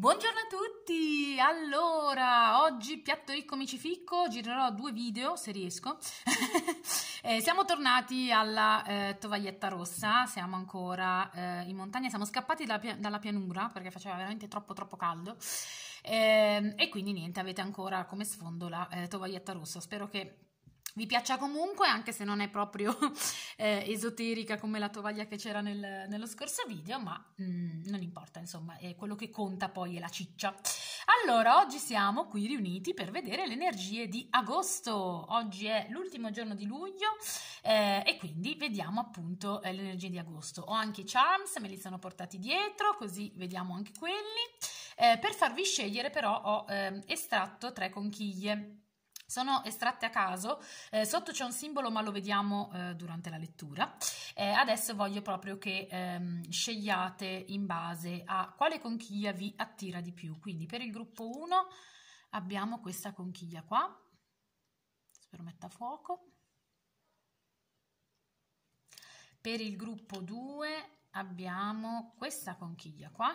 Buongiorno a tutti! Allora, oggi piatto ricco mi ci ficco, girerò due video se riesco. eh, siamo tornati alla eh, tovaglietta rossa, siamo ancora eh, in montagna, siamo scappati dalla, pia dalla, pianura perché faceva veramente troppo troppo caldo ehm, e quindi niente, avete ancora come sfondo la eh, tovaglietta rossa. Spero che vi piaccia comunque, anche se non è proprio eh, esoterica come la tovaglia che c'era nel, nello scorso video, ma mm, non importa, insomma, è quello che conta poi è la ciccia. Allora, oggi siamo qui riuniti per vedere le energie di agosto. Oggi è l'ultimo giorno di luglio eh, e quindi vediamo appunto eh, le energie di agosto. Ho anche i charms, me li sono portati dietro, così vediamo anche quelli. Eh, per farvi scegliere però ho ehm, estratto tre conchiglie sono estratte a caso, eh, sotto c'è un simbolo ma lo vediamo eh, durante la lettura. Eh, adesso voglio proprio che ehm, scegliate in base a quale conchiglia vi attira di più. Quindi per il gruppo 1 abbiamo questa conchiglia qua, spero metta fuoco. Per il gruppo 2 abbiamo questa conchiglia qua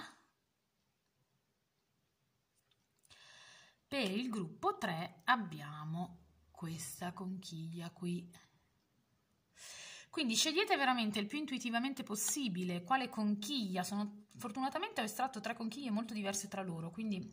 Per il gruppo 3 abbiamo questa conchiglia qui. Quindi scegliete veramente il più intuitivamente possibile quale conchiglia, sono, fortunatamente ho estratto tre conchiglie molto diverse tra loro, quindi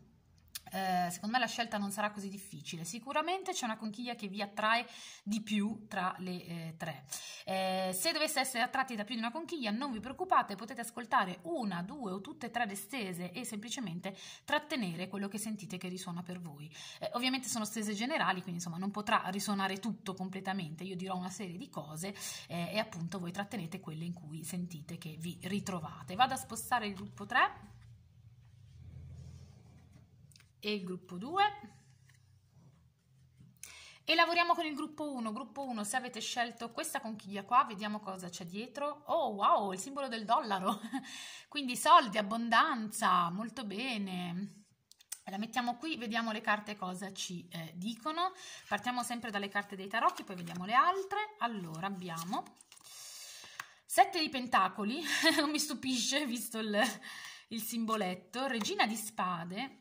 eh, secondo me la scelta non sarà così difficile. Sicuramente c'è una conchiglia che vi attrae di più tra le eh, tre. Eh, se doveste essere attratti da più di una conchiglia, non vi preoccupate, potete ascoltare una, due o tutte e tre le stese e semplicemente trattenere quello che sentite che risuona per voi. Eh, ovviamente sono stese generali, quindi insomma non potrà risuonare tutto completamente. Io dirò una serie di cose eh, e appunto voi trattenete quelle in cui sentite che vi ritrovate. Vado a spostare il gruppo 3 e il gruppo 2 e lavoriamo con il gruppo 1 gruppo 1 se avete scelto questa conchiglia qua vediamo cosa c'è dietro oh wow il simbolo del dollaro quindi soldi abbondanza molto bene la mettiamo qui, vediamo le carte cosa ci eh, dicono. Partiamo sempre dalle carte dei tarocchi, poi vediamo le altre. Allora, abbiamo sette di pentacoli, non mi stupisce visto il, il simboletto, regina di spade,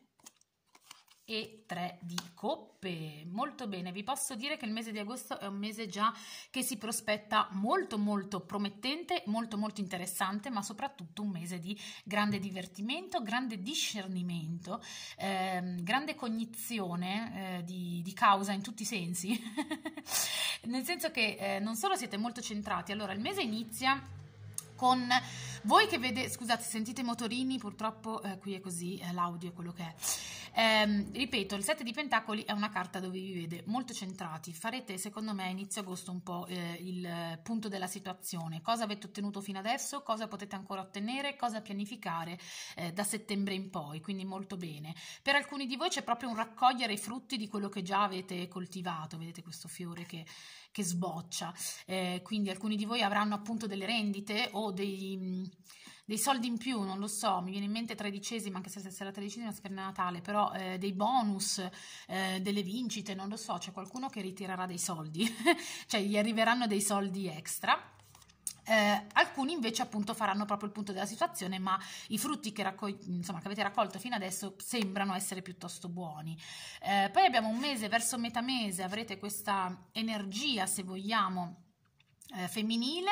e 3 di coppe. Molto bene, vi posso dire che il mese di agosto è un mese già che si prospetta molto molto promettente, molto molto interessante, ma soprattutto un mese di grande divertimento, grande discernimento, ehm, grande cognizione eh, di, di, causa in tutti i sensi. Nel senso che eh, non solo siete molto centrati, allora il mese inizia con voi che vede, scusate, sentite i motorini, purtroppo eh, qui è così, eh, l'audio è quello che è. Eh, ripeto, il 7 di Pentacoli è una carta dove vi vede molto centrati. Farete, secondo me, a inizio agosto un po' eh, il punto della situazione. Cosa avete ottenuto fino adesso? Cosa potete ancora ottenere? Cosa pianificare eh, da settembre in poi? Quindi molto bene. Per alcuni di voi c'è proprio un raccogliere i frutti di quello che già avete coltivato. Vedete questo fiore che, che sboccia. Eh, quindi alcuni di voi avranno appunto delle rendite o dei dei soldi in più, non lo so, mi viene in mente tredicesima, anche se se la tredicesima per Natale, però eh, dei bonus, eh, delle vincite, non lo so, c'è qualcuno che ritirerà dei soldi, cioè gli arriveranno dei soldi extra. Eh, alcuni invece appunto faranno proprio il punto della situazione, ma i frutti che, insomma, che avete raccolto fino adesso sembrano essere piuttosto buoni. Eh, poi abbiamo un mese, verso metà mese avrete questa energia, se vogliamo, eh, femminile,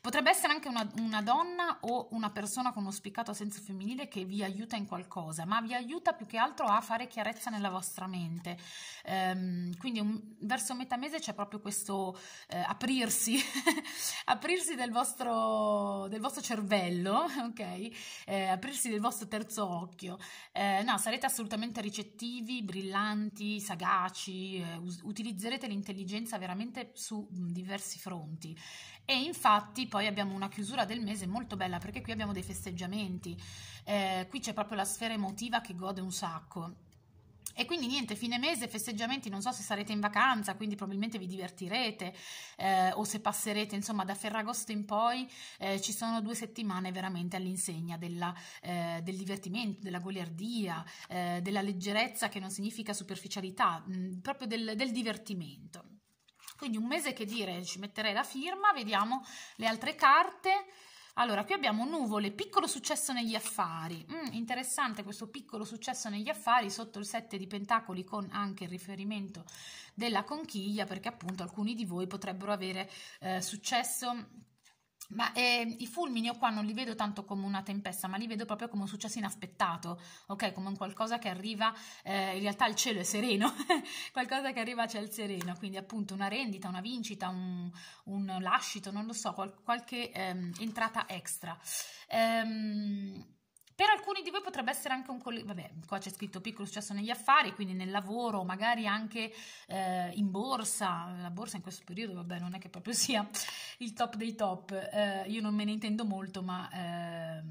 potrebbe essere anche una, una, donna o una persona con uno spiccato senso femminile che vi aiuta in qualcosa, ma vi aiuta più che altro a fare chiarezza nella vostra mente. Ehm, quindi un, verso metà mese c'è proprio questo eh, aprirsi, aprirsi del vostro, del vostro, cervello, ok? Eh, aprirsi del vostro terzo occhio. Eh, no, sarete assolutamente ricettivi, brillanti, sagaci, eh, utilizzerete l'intelligenza veramente su diversi fronti. E infatti poi abbiamo una chiusura del mese molto bella perché qui abbiamo dei festeggiamenti, eh, qui c'è proprio la sfera emotiva che gode un sacco. E quindi niente, fine mese, festeggiamenti, non so se sarete in vacanza, quindi probabilmente vi divertirete eh, o se passerete, insomma da Ferragosto in poi eh, ci sono due settimane veramente all'insegna eh, del divertimento, della goliardia, eh, della leggerezza che non significa superficialità, mh, mm, proprio del, del divertimento quindi un mese che dire ci metterei la firma, vediamo le altre carte. Allora, qui abbiamo nuvole, piccolo successo negli affari. Mm, interessante questo piccolo successo negli affari sotto il 7 di pentacoli con anche il riferimento della conchiglia, perché appunto alcuni di voi potrebbero avere eh, successo ma eh, i fulmini io qua non li vedo tanto come una tempesta, ma li vedo proprio come un successo inaspettato, ok? Come un qualcosa che arriva, eh, in realtà il cielo è sereno, qualcosa che arriva a ciel sereno, quindi appunto una rendita, una vincita, un, un lascito, non lo so, qual qualche ehm, entrata extra. Ehm, per alcuni di voi potrebbe essere anche un collega, vabbè, qua c'è scritto piccolo successo negli affari, quindi nel lavoro, magari anche eh, in borsa, la borsa in questo periodo, vabbè, non è che proprio sia il top dei top, eh, io non me ne intendo molto, ma... Eh,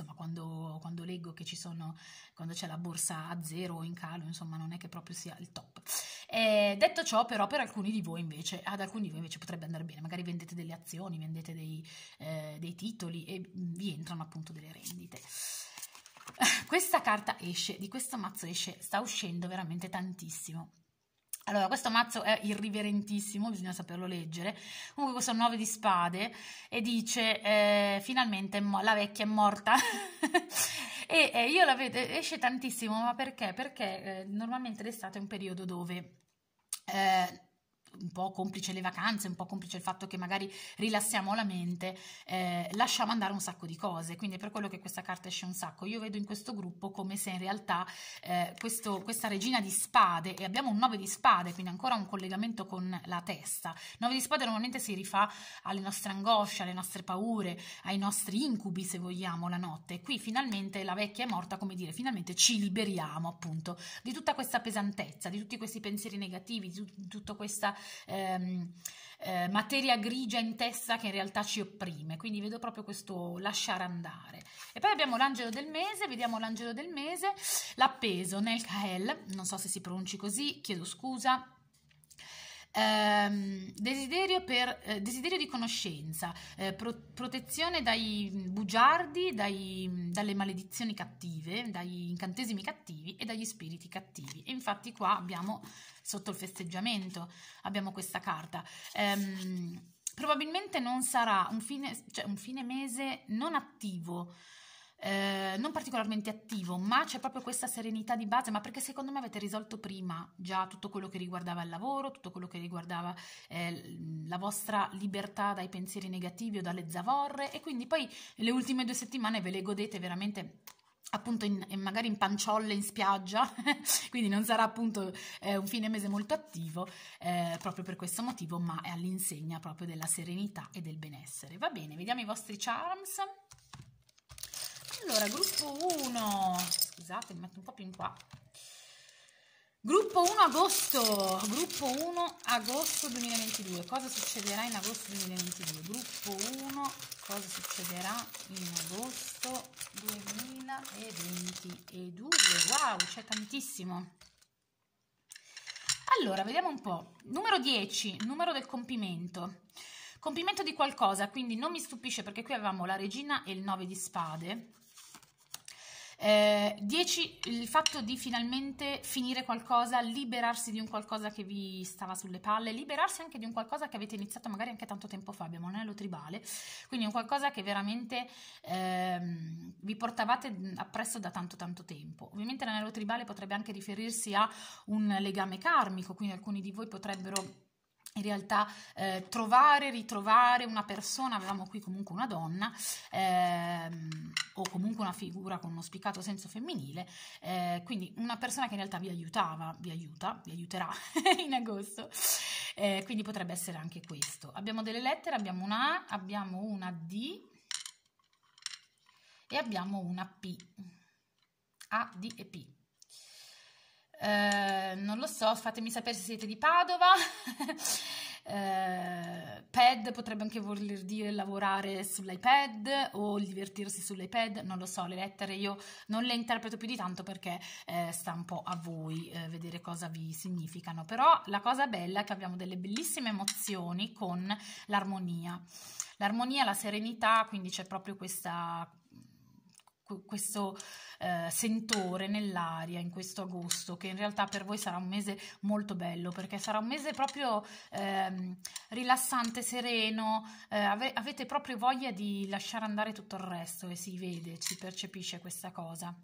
insomma, quando, quando leggo che ci sono, quando c'è la borsa a zero o in calo, insomma, non è che proprio sia il top. Eh, detto ciò, però, per alcuni di voi invece, ad alcuni di voi invece potrebbe andare bene, magari vendete delle azioni, vendete dei, eh, dei titoli e vi entrano appunto delle rendite questa carta esce, di questo mazzo esce, sta uscendo veramente tantissimo. Allora, questo mazzo è irriverentissimo, bisogna saperlo leggere. Comunque, questo è 9 di spade e dice: eh, Finalmente la vecchia è morta. e eh, io la vedo, esce tantissimo, ma perché? Perché eh, normalmente l'estate è un periodo dove eh, un po' complice le vacanze, un po' complice il fatto che magari rilassiamo la mente, eh, lasciamo andare un sacco di cose. Quindi è per quello che questa carta esce un sacco. Io vedo in questo gruppo come se in realtà eh, questo, questa regina di spade, e abbiamo un 9 di spade, quindi ancora un collegamento con la testa. 9 di spade normalmente si rifà alle nostre angosce, alle nostre paure, ai nostri incubi, se vogliamo, la notte. Qui finalmente la vecchia è morta, come dire, finalmente ci liberiamo appunto di tutta questa pesantezza, di tutti questi pensieri negativi, di tutta questa ehm, eh, materia grigia in testa che in realtà ci opprime, quindi vedo proprio questo lasciare andare. E poi abbiamo l'angelo del mese, vediamo l'angelo del mese, l'appeso nel Kael, non so se si pronunci così, chiedo scusa. Eh, desiderio, per, eh, desiderio, di conoscenza, eh, pro, protezione dai bugiardi, dai, dalle maledizioni cattive, dagli incantesimi cattivi e dagli spiriti cattivi. E infatti qua abbiamo sotto il festeggiamento abbiamo questa carta. Ehm, probabilmente non sarà un fine, cioè un fine mese non attivo, eh, non particolarmente attivo, ma c'è proprio questa serenità di base, ma perché secondo me avete risolto prima già tutto quello che riguardava il lavoro, tutto quello che riguardava eh, la vostra libertà dai pensieri negativi o dalle zavorre e quindi poi le ultime due settimane ve le godete veramente appunto in, magari in panciolle in spiaggia, quindi non sarà appunto eh, un fine mese molto attivo eh, proprio per questo motivo, ma è all'insegna proprio della serenità e del benessere. Va bene, vediamo i vostri charms. Allora, gruppo 1, scusate, mi metto un po' più in qua. Gruppo 1 agosto, gruppo 1 agosto 2022, cosa succederà in agosto 2022? Gruppo 1, cosa succederà in agosto 2022? Wow, c'è tantissimo. Allora, vediamo un po'. Numero 10, numero del compimento. Compimento di qualcosa, quindi non mi stupisce perché qui avevamo la regina e il 9 di spade eh, dieci, il fatto di finalmente finire qualcosa, liberarsi di un qualcosa che vi stava sulle palle, liberarsi anche di un qualcosa che avete iniziato magari anche tanto tempo fa, abbiamo un anello tribale, quindi un qualcosa che veramente ehm, vi portavate appresso da tanto tanto tempo. Ovviamente l'anello tribale potrebbe anche riferirsi a un legame karmico, quindi alcuni di voi potrebbero in realtà eh, trovare, ritrovare una persona, avevamo qui comunque una donna ehm, o comunque una figura con uno spiccato senso femminile, eh, quindi una persona che in realtà vi aiutava, vi aiuta, vi aiuterà in agosto, eh, quindi potrebbe essere anche questo. Abbiamo delle lettere, abbiamo una A, abbiamo una D e abbiamo una P, A, D e P. Eh, non lo so, fatemi sapere se siete di Padova. eh, pad potrebbe anche voler dire lavorare sull'iPad o divertirsi sull'iPad, non lo so, le lettere io non le interpreto più di tanto perché eh, sta un po' a voi eh, vedere cosa vi significano, però la cosa bella è che abbiamo delle bellissime emozioni con l'armonia. L'armonia, la serenità, quindi c'è proprio questa questo eh, sentore nell'aria in questo agosto che in realtà per voi sarà un mese molto bello perché sarà un mese proprio ehm, rilassante, sereno, eh, ave avete proprio voglia di lasciare andare tutto il resto e si vede, si percepisce questa cosa.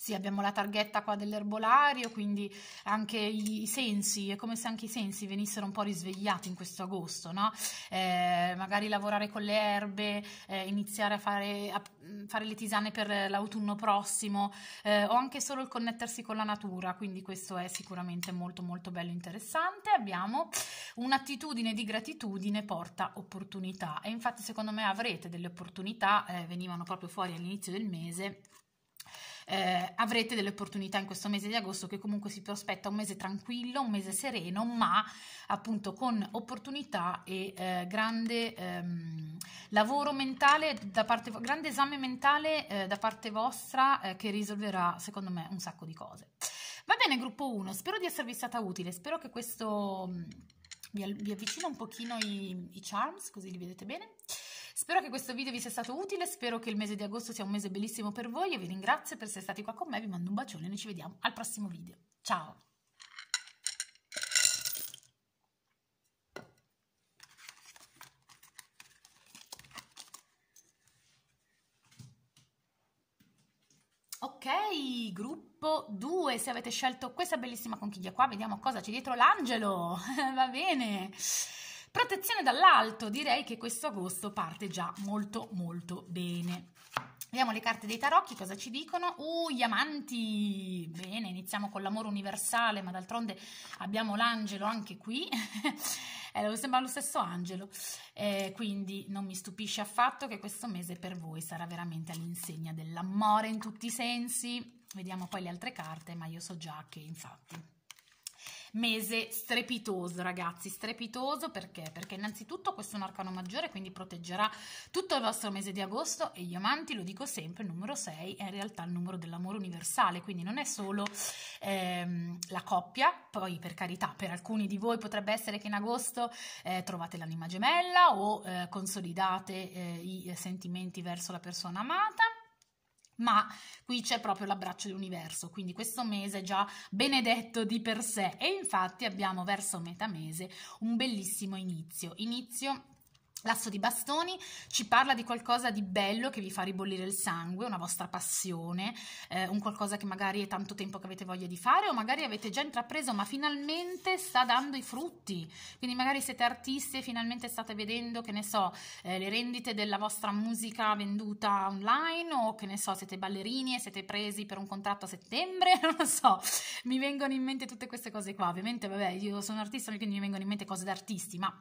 Sì, abbiamo la targhetta qua dell'erbolario, quindi anche i, i, sensi, è come se anche i sensi venissero un po' risvegliati in questo agosto, no? Eh, magari lavorare con le erbe, eh, iniziare a fare, a mm, fare, le tisane per l'autunno prossimo, eh, o anche solo il connettersi con la natura, quindi questo è sicuramente molto molto bello interessante. Abbiamo un'attitudine di gratitudine porta opportunità e infatti secondo me avrete delle opportunità, eh, venivano proprio fuori all'inizio del mese eh, avrete delle opportunità in questo mese di agosto che comunque si prospetta un mese tranquillo, un mese sereno, ma appunto con opportunità e eh, grande ehm, lavoro mentale da parte grande esame mentale eh, da parte vostra eh, che risolverà secondo me un sacco di cose. Va bene gruppo 1, spero di esservi stata utile, spero che questo mm, vi, avvicina un pochino i, i charms così li vedete bene. Spero che questo video vi sia stato utile, spero che il mese di agosto sia un mese bellissimo per voi, io vi ringrazio per essere stati qua con me, vi mando un bacione e noi ci vediamo al prossimo video. Ciao! Ok, gruppo 2, se avete scelto questa bellissima conchiglia qua, vediamo cosa c'è dietro l'angelo, va bene. Protezione dall'alto, direi che questo agosto parte già molto molto bene. Vediamo le carte dei tarocchi, cosa ci dicono? Uh, gli amanti! Bene, iniziamo con l'amore universale, ma d'altronde abbiamo l'angelo anche qui. eh, sembra lo stesso angelo. Eh, quindi non mi stupisce affatto che questo mese per voi sarà veramente all'insegna dell'amore in tutti i sensi. Vediamo poi le altre carte, ma io so già che infatti mese strepitoso ragazzi, strepitoso perché? Perché innanzitutto questo è un arcano maggiore quindi proteggerà tutto il vostro mese di agosto e gli amanti, lo dico sempre, il numero 6 è in realtà il numero dell'amore universale, quindi non è solo ehm, la coppia, poi per carità per alcuni di voi potrebbe essere che in agosto eh, trovate l'anima gemella o eh, consolidate eh, i sentimenti verso la persona amata, ma qui c'è proprio l'abbraccio dell'universo, quindi questo mese è già benedetto di per sé e infatti abbiamo verso metà mese un bellissimo inizio, inizio L'asso di bastoni ci parla di qualcosa di bello che vi fa ribollire il sangue, una vostra passione, eh, un qualcosa che magari è tanto tempo che avete voglia di fare o magari avete già intrapreso ma finalmente sta dando i frutti. Quindi magari siete artisti e finalmente state vedendo, che ne so, eh, le rendite della vostra musica venduta online o che ne so, siete ballerini e siete presi per un contratto a settembre, non lo so. Mi vengono in mente tutte queste cose qua. Ovviamente, vabbè, io sono artista, quindi mi vengono in mente cose d'artisti, ma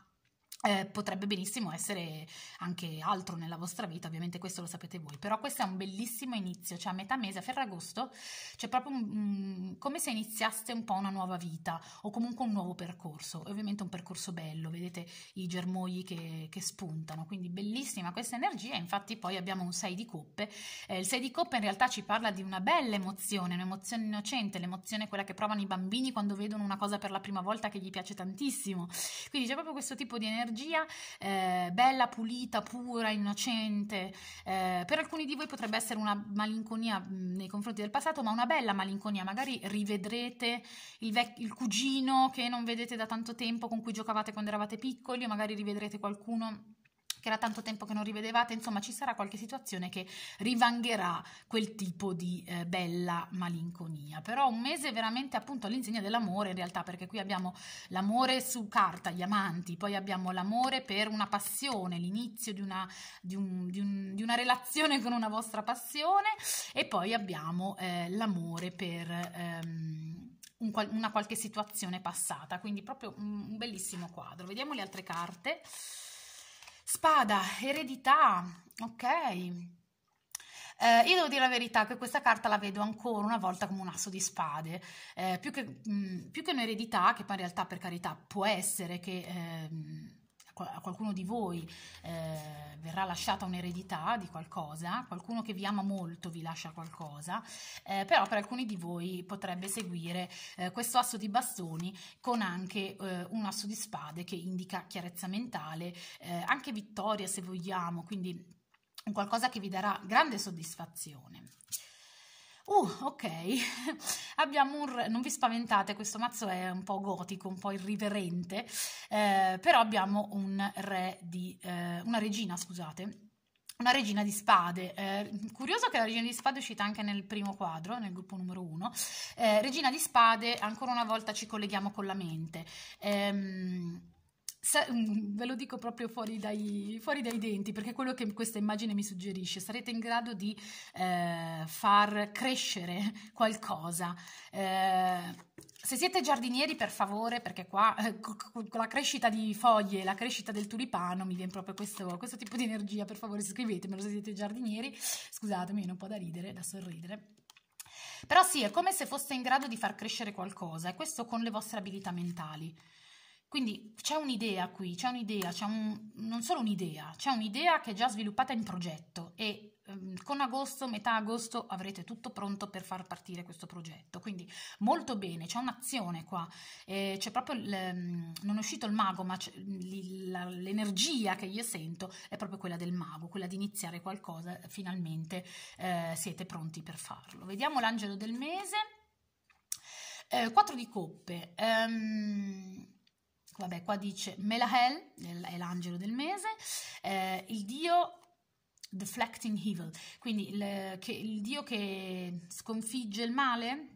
eh, potrebbe benissimo essere anche altro nella vostra vita, ovviamente questo lo sapete voi, però questo è un bellissimo inizio, cioè a metà mese, a Ferragosto, c'è proprio un, come se iniziaste un po' una nuova vita o comunque un nuovo percorso, è ovviamente un percorso bello, vedete i germogli che, che, spuntano, quindi bellissima questa energia, infatti poi abbiamo un 6 di coppe, eh, il 6 di coppe in realtà ci parla di una bella emozione, un'emozione innocente, l'emozione quella che provano i bambini quando vedono una cosa per la prima volta che gli piace tantissimo, quindi c'è proprio questo tipo di energia energia eh, bella, pulita, pura, innocente. Eh, per alcuni di voi potrebbe essere una malinconia mm, nei confronti del passato, ma una bella malinconia. Magari rivedrete il, vec- il cugino che non vedete da tanto tempo, con cui giocavate quando eravate piccoli, o magari rivedrete qualcuno che era tanto tempo che non rivedevate, insomma ci sarà qualche situazione che rivangherà quel tipo di eh, bella malinconia. Però un mese veramente appunto all'insegna dell'amore in realtà, perché qui abbiamo l'amore su carta, gli amanti, poi abbiamo l'amore per una passione, l'inizio di, di, un, di, un, di una, relazione con una vostra passione e poi abbiamo eh, l'amore per... Ehm, una qualche situazione passata, quindi proprio un bellissimo quadro. Vediamo le altre carte. Spada, eredità, ok. Eh, io devo dire la verità che questa carta la vedo ancora una volta come un asso di spade, eh, più, che, mh, mm, più che un'eredità, che poi in realtà per carità può essere che... Eh, a qualcuno di voi eh, verrà lasciata un'eredità di qualcosa, qualcuno che vi ama molto vi lascia qualcosa, eh, però per alcuni di voi potrebbe seguire eh, questo asso di bastoni con anche eh, un asso di spade che indica chiarezza mentale, eh, anche vittoria se vogliamo, quindi qualcosa che vi darà grande soddisfazione. Uh, ok, abbiamo un, non vi spaventate, questo mazzo è un po' gotico, un po' irriverente, eh, però abbiamo un re di, eh, una regina, scusate, una regina di spade. Eh, curioso che la regina di spade è uscita anche nel primo quadro, nel gruppo numero uno. Eh, regina di spade, ancora una volta ci colleghiamo con la mente. Ehm se, ve lo dico proprio fuori dai, fuori dai, denti, perché è quello che questa immagine mi suggerisce, sarete in grado di eh, far crescere qualcosa. Eh, se siete giardinieri, per favore, perché qua eh, con la crescita di foglie, la crescita del tulipano, mi viene proprio questo, questo tipo di energia, per favore scrivetemelo se siete giardinieri. Scusatemi, non po' da ridere, da sorridere. Però sì, è come se foste in grado di far crescere qualcosa, e questo con le vostre abilità mentali. Quindi c'è un'idea qui, c'è un'idea, c'è un, non solo un'idea, c'è un'idea che è già sviluppata in progetto e ehm, con agosto, metà agosto avrete tutto pronto per far partire questo progetto. Quindi molto bene, c'è un'azione qua, eh, c'è proprio, il, ehm, non è uscito il mago, ma l'energia che io sento è proprio quella del mago, quella di iniziare qualcosa, eh, finalmente eh, siete pronti per farlo. Vediamo l'angelo del mese. Eh, 4 di coppe. Um, Vabbè, qua dice Melahel, è l'angelo del mese, eh, il dio deflecting evil, quindi il, che, il dio che sconfigge il male.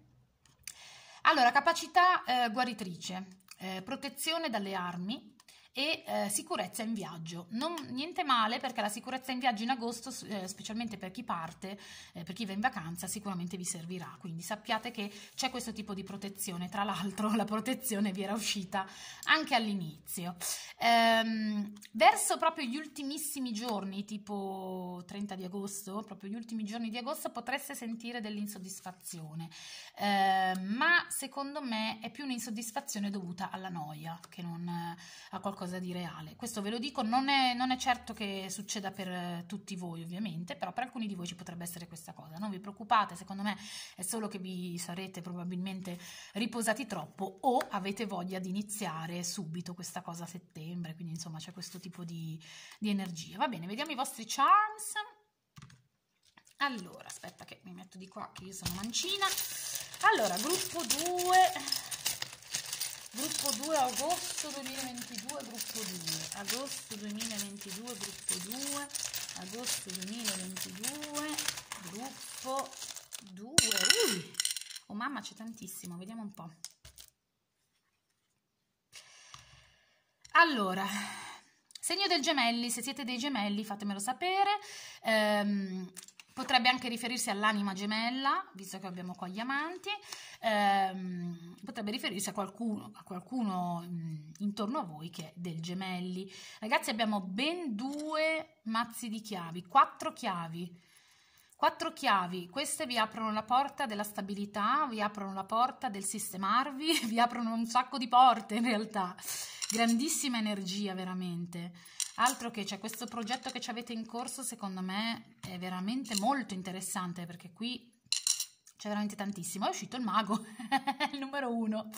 Allora, capacità eh, guaritrice, eh, protezione dalle armi, e eh, sicurezza in viaggio. Non, niente male perché la sicurezza in viaggio in agosto, eh, specialmente per chi parte, eh, per chi va in vacanza, sicuramente vi servirà. Quindi sappiate che c'è questo tipo di protezione. Tra l'altro la protezione vi era uscita anche all'inizio. Ehm, verso proprio gli ultimissimi giorni, tipo 30 di agosto, proprio gli ultimi giorni di agosto, potreste sentire dell'insoddisfazione. Ehm, ma secondo me è più un'insoddisfazione dovuta alla noia che non eh, a qualcosa qualcosa di reale. Questo ve lo dico, non è, non è certo che succeda per eh, tutti voi ovviamente, però per alcuni di voi ci potrebbe essere questa cosa. Non vi preoccupate, secondo me è solo che vi sarete probabilmente riposati troppo o avete voglia di iniziare subito questa cosa a settembre, quindi insomma c'è questo tipo di, di energia. Va bene, vediamo i vostri charms. Allora, aspetta che mi metto di qua che io sono mancina. Allora, gruppo 2 gruppo 2 agosto 2022 gruppo 2 agosto 2022 gruppo 2 agosto 2022 gruppo 2 Ui! oh mamma c'è tantissimo vediamo un po' allora segno del gemelli se siete dei gemelli fatemelo sapere ehm, potrebbe anche riferirsi all'anima gemella, visto che abbiamo qua gli amanti, ehm, potrebbe riferirsi a qualcuno, a qualcuno mh, intorno a voi che è del gemelli. Ragazzi abbiamo ben due mazzi di chiavi, quattro chiavi, quattro chiavi, queste vi aprono la porta della stabilità, vi aprono la porta del sistemarvi, vi aprono un sacco di porte in realtà, grandissima energia veramente altro che c'è questo progetto che ci avete in corso secondo me è veramente molto interessante perché qui c'è veramente tantissimo è uscito il mago il numero uno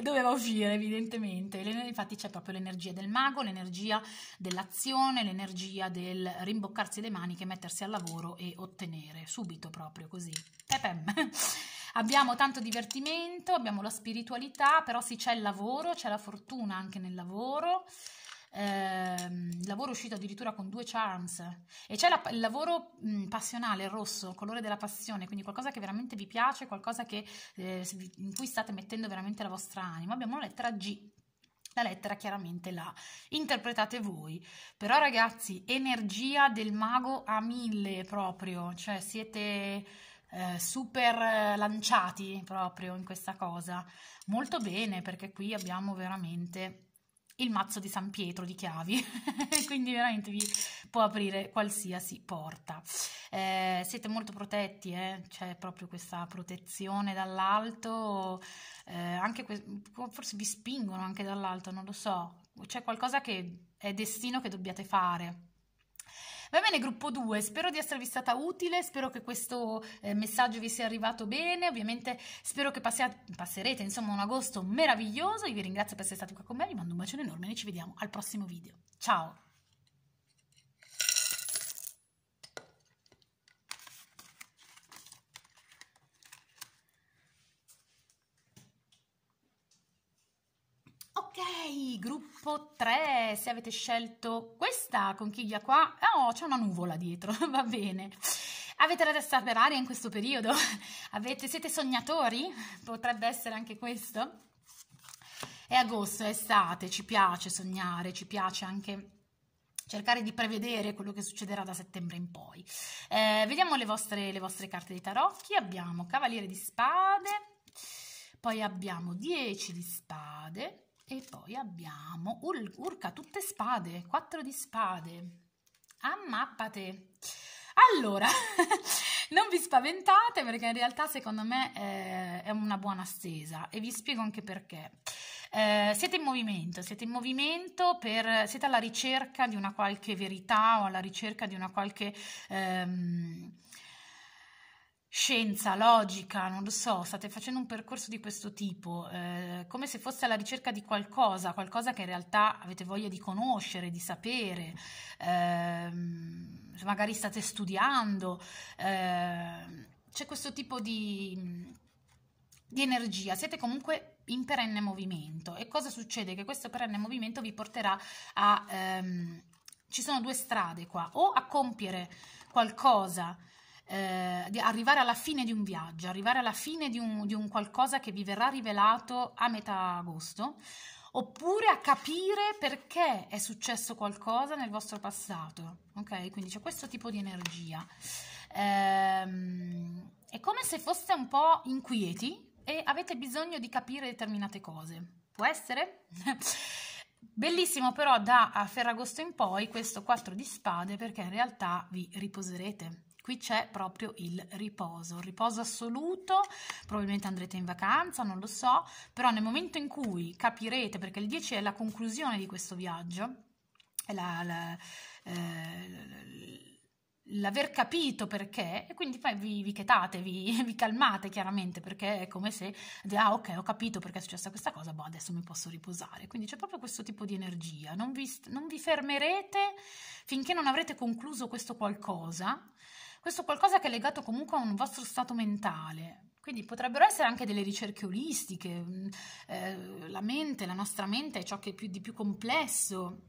doveva uscire evidentemente infatti c'è proprio l'energia del mago l'energia dell'azione l'energia del rimboccarsi le maniche mettersi al lavoro e ottenere subito proprio così Pepem. abbiamo tanto divertimento abbiamo la spiritualità però sì c'è il lavoro c'è la fortuna anche nel lavoro il ehm, lavoro è uscito addirittura con due charms e c'è la, il lavoro mh, passionale, il rosso, il colore della passione, quindi qualcosa che veramente vi piace, qualcosa che, eh, in cui state mettendo veramente la vostra anima. Abbiamo la lettera G, la lettera chiaramente la interpretate voi. Però ragazzi, energia del mago a mille proprio, cioè siete eh, super eh, lanciati proprio in questa cosa. Molto bene perché qui abbiamo veramente il mazzo di San Pietro di chiavi, quindi veramente vi può aprire qualsiasi porta. Eh, siete molto protetti, eh? c'è proprio questa protezione dall'alto, eh, forse vi spingono anche dall'alto, non lo so, c'è qualcosa che è destino che dobbiate fare Va bene, gruppo 2, spero di esservi stata utile, spero che questo eh, messaggio vi sia arrivato bene, ovviamente spero che passiate, passerete insomma un agosto meraviglioso, io vi ringrazio per essere stati qua con me, vi mando un bacione enorme e ci vediamo al prossimo video. Ciao! gruppo 3, se avete scelto questa conchiglia qua, oh c'è una nuvola dietro, va bene. Avete la testa per aria in questo periodo? Avete, siete sognatori? Potrebbe essere anche questo? È agosto, è estate, ci piace sognare, ci piace anche cercare di prevedere quello che succederà da settembre in poi. Eh, vediamo le vostre, le vostre carte dei tarocchi, abbiamo Cavaliere di Spade, poi abbiamo 10 di Spade, e poi abbiamo ur, Urca, tutte spade, quattro di spade. Ammappate. Allora, non vi spaventate perché in realtà secondo me eh, è una buona stesa e vi spiego anche perché. Eh, siete in movimento, siete in movimento per, siete alla ricerca di una qualche verità o alla ricerca di una qualche... Ehm, scienza, logica, non lo so, state facendo un percorso di questo tipo, eh, come se fosse alla ricerca di qualcosa, qualcosa che in realtà avete voglia di conoscere, di sapere, eh, magari state studiando, eh, c'è questo tipo di, di energia, siete comunque in perenne movimento e cosa succede? Che questo perenne movimento vi porterà a... Ehm, ci sono due strade qua, o a compiere qualcosa, eh, di arrivare alla fine di un viaggio, arrivare alla fine di un, di un qualcosa che vi verrà rivelato a metà agosto, oppure a capire perché è successo qualcosa nel vostro passato, ok? Quindi c'è questo tipo di energia. Ehm, è come se foste un po' inquieti e avete bisogno di capire determinate cose. Può essere? Bellissimo però da Ferragosto in poi questo 4 di spade perché in realtà vi riposerete Qui c'è proprio il riposo, il riposo assoluto, probabilmente andrete in vacanza, non lo so, però nel momento in cui capirete, perché il 10 è la conclusione di questo viaggio, è la, la, eh, l'aver capito perché, e quindi poi vi, vi chetate, vi, vi, calmate chiaramente, perché è come se, ah ok, ho capito perché è successa questa cosa, boh, adesso mi posso riposare. Quindi c'è proprio questo tipo di energia, non vi, non vi fermerete finché non avrete concluso questo qualcosa questo qualcosa che è legato comunque a un vostro stato mentale. Quindi potrebbero essere anche delle ricerche olistiche, mm, eh, la mente, la nostra mente è ciò che è più, di più complesso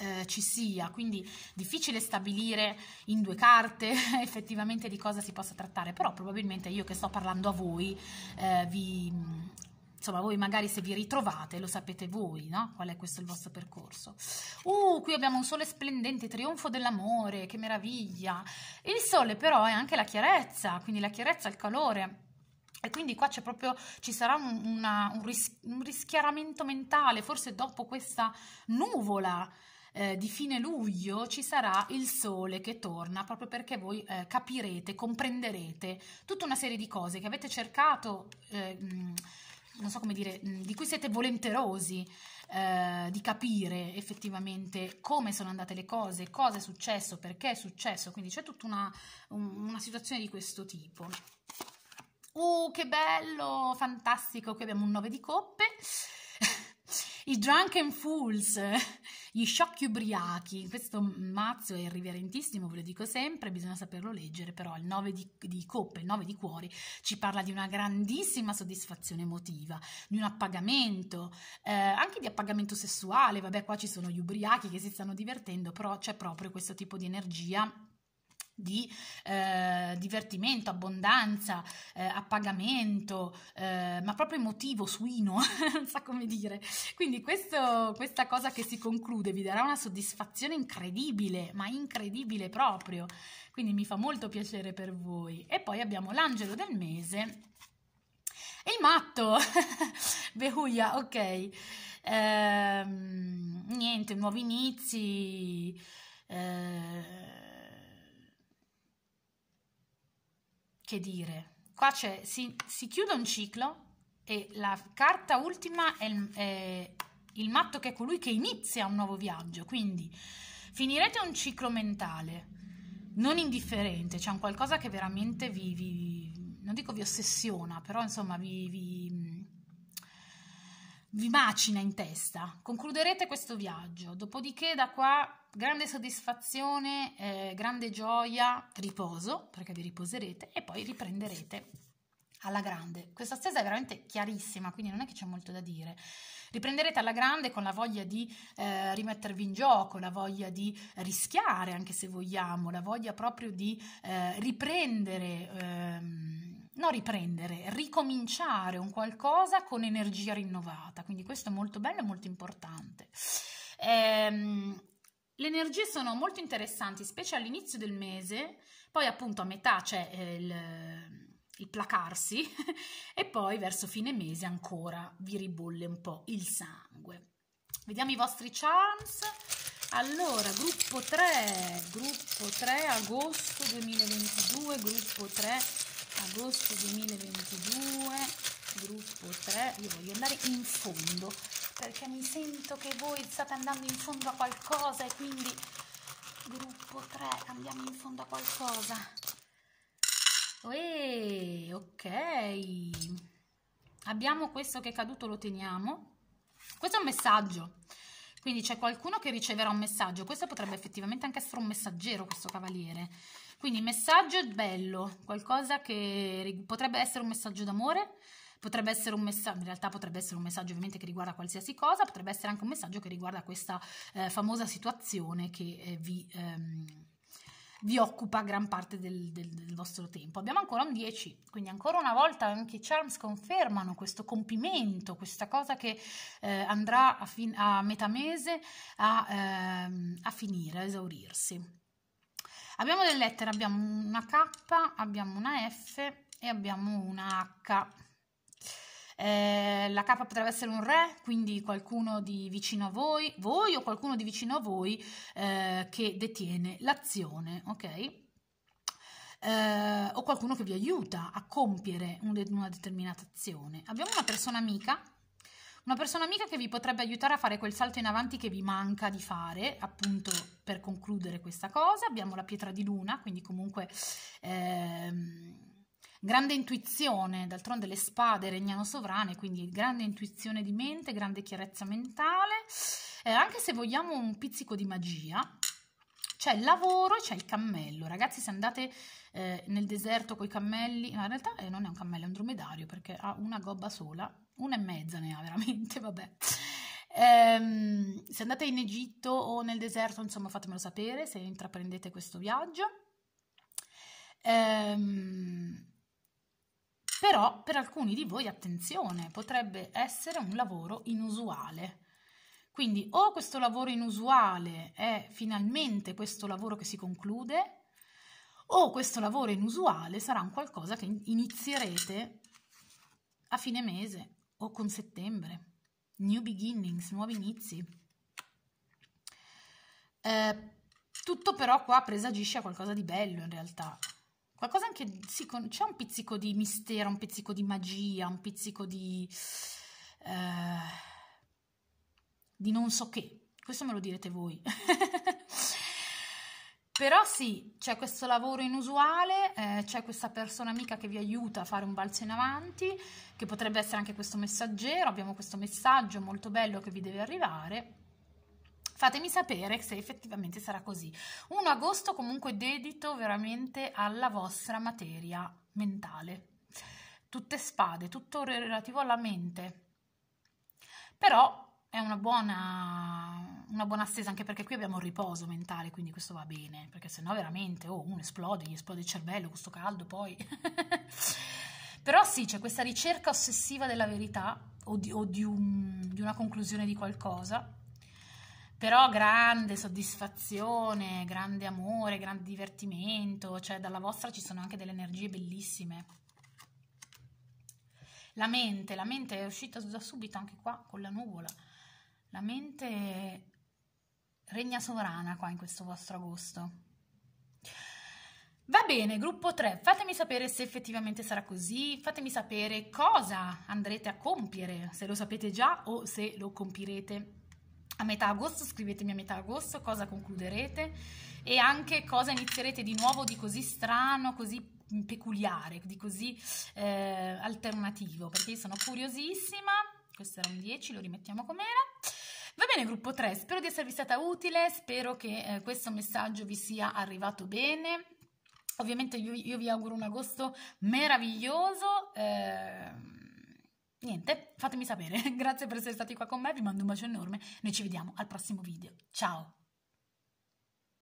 eh, ci sia, quindi difficile stabilire in due carte effettivamente di cosa si possa trattare, però probabilmente io che sto parlando a voi eh, vi mm, insomma voi magari se vi ritrovate lo sapete voi, no? Qual è questo il vostro percorso. Uh, qui abbiamo un sole splendente, trionfo dell'amore, che meraviglia. Il sole però è anche la chiarezza, quindi la chiarezza, il calore. E quindi qua c'è proprio, ci sarà un, una, un, ris, un rischiaramento mentale, forse dopo questa nuvola eh, di fine luglio ci sarà il sole che torna proprio perché voi eh, capirete, comprenderete tutta una serie di cose che avete cercato eh, non so come dire, mm, di cui siete volenterosi eh, di capire effettivamente come sono andate le cose, cosa è successo, perché è successo, quindi c'è tutta una, un, una situazione di questo tipo. Uh, che bello, fantastico, qui abbiamo un 9 di coppe i drunken fools, gli sciocchi ubriachi. Questo mazzo è irriverentissimo, ve lo dico sempre, bisogna saperlo leggere, però il 9 di, di coppe, il 9 di cuori ci parla di una grandissima soddisfazione emotiva, di un appagamento, eh, anche di appagamento sessuale. Vabbè, qua ci sono gli ubriachi che si stanno divertendo, però c'è proprio questo tipo di energia di eh, divertimento, abbondanza, eh, appagamento, eh, ma proprio emotivo, suino, non so come dire. Quindi questo, questa cosa che si conclude vi darà una soddisfazione incredibile, ma incredibile proprio. Quindi mi fa molto piacere per voi. E poi abbiamo l'angelo del mese e il matto. Behuia, ok. Ehm, niente, nuovi inizi. Ehm, che dire. Qua c'è, si, si, chiude un ciclo e la carta ultima è il, è il matto che è colui che inizia un nuovo viaggio, quindi finirete un ciclo mentale non indifferente, c'è un qualcosa che veramente vi, vi, non dico vi ossessiona, però insomma vi, vi, vi macina in testa. Concluderete questo viaggio, dopodiché da qua grande soddisfazione, eh, grande gioia, riposo, perché vi riposerete e poi riprenderete alla grande. Questa stesa è veramente chiarissima, quindi non è che c'è molto da dire. Riprenderete alla grande con la voglia di eh, rimettervi in gioco, la voglia di rischiare anche se vogliamo, la voglia proprio di eh, riprendere, ehm, non riprendere, ricominciare un qualcosa con energia rinnovata. Quindi questo è molto bello e molto importante. Ehm, le energie sono molto interessanti, specie all'inizio del mese, poi appunto a metà c'è cioè, eh, il, il placarsi e poi verso fine mese ancora vi ribolle un po' il sangue. Vediamo i vostri charms. Allora, gruppo 3, gruppo 3 agosto 2022, gruppo 3 agosto 2022, gruppo 3, io voglio andare in fondo perché mi sento che voi state andando in fondo a qualcosa e quindi gruppo 3 andiamo in fondo a qualcosa Uè, ok abbiamo questo che è caduto lo teniamo questo è un messaggio quindi c'è qualcuno che riceverà un messaggio questo potrebbe effettivamente anche essere un messaggero questo cavaliere quindi messaggio bello qualcosa che potrebbe essere un messaggio d'amore potrebbe essere un messaggio, in realtà potrebbe essere un messaggio ovviamente che riguarda qualsiasi cosa, potrebbe essere anche un messaggio che riguarda questa eh, famosa situazione che eh, vi, ehm, vi, occupa gran parte del, del, del, vostro tempo. Abbiamo ancora un 10, quindi ancora una volta anche i charms confermano questo compimento, questa cosa che eh, andrà a, fin- a, metà mese a, ehm, a finire, a esaurirsi. Abbiamo delle lettere, abbiamo una K, abbiamo una F e abbiamo una H. Eh, la capa potrebbe essere un re, quindi qualcuno di vicino a voi, voi o qualcuno di vicino a voi eh, che detiene l'azione, ok? Eh, o qualcuno che vi aiuta a compiere un, una determinata azione. Abbiamo una persona amica, una persona amica che vi potrebbe aiutare a fare quel salto in avanti che vi manca di fare, appunto per concludere questa cosa. Abbiamo la pietra di luna, quindi comunque... Ehm, grande intuizione, d'altronde le spade regnano sovrane, quindi grande intuizione di mente, grande chiarezza mentale, eh, anche se vogliamo un pizzico di magia, c'è il lavoro e c'è il cammello. Ragazzi, se andate eh, nel deserto con i cammelli, no, in realtà eh, non è un cammello, è un dromedario perché ha una gobba sola, una e mezza ne ha veramente, vabbè. Ehm, se andate in Egitto o nel deserto, insomma, fatemelo sapere se intraprendete questo viaggio. Ehm, però per alcuni di voi, attenzione, potrebbe essere un lavoro inusuale. Quindi o questo lavoro inusuale è finalmente questo lavoro che si conclude, o questo lavoro inusuale sarà un qualcosa che inizierete a fine mese o con settembre. New beginnings, nuovi inizi. Eh, tutto però qua presagisce a qualcosa di bello in realtà, qualcosa anche, sì, con, c'è un pizzico di mistero, un pizzico di magia, un pizzico di... Eh, di non so che, questo me lo direte voi. Però sì, c'è questo lavoro inusuale, eh, c'è questa persona amica che vi aiuta a fare un balzo in avanti, che potrebbe essere anche questo messaggero, abbiamo questo messaggio molto bello che vi deve arrivare Fatemi sapere se effettivamente sarà così. Un agosto comunque dedito veramente alla vostra materia mentale. Tutte spade, tutto relativo alla mente. Però è una buona, una buona stesa anche perché qui abbiamo il riposo mentale, quindi questo va bene, perché sennò veramente oh, uno esplode, gli esplode il cervello, questo caldo poi. Però sì, c'è questa ricerca ossessiva della verità o di, o di, un, di una conclusione di qualcosa però grande soddisfazione, grande amore, grande divertimento, cioè dalla vostra ci sono anche delle energie bellissime. La mente, la mente è uscita da subito anche qua con la nuvola. La mente regna sovrana qua in questo vostro agosto. Va bene, gruppo 3, fatemi sapere se effettivamente sarà così, fatemi sapere cosa andrete a compiere, se lo sapete già o se lo compirete a metà agosto, scrivetemi a metà agosto cosa concluderete e anche cosa inizierete di nuovo di così strano, così peculiare, di così eh, alternativo, perché io sono curiosissima. Questo era un 10, lo rimettiamo com'era. Va bene, gruppo 3, spero di esservi stata utile, spero che eh, questo messaggio vi sia arrivato bene. Ovviamente io, io vi auguro un agosto meraviglioso. Eh, niente, fatemi sapere. Grazie per essere stati qua con me, vi mando un bacio enorme, noi ci vediamo al prossimo video. Ciao!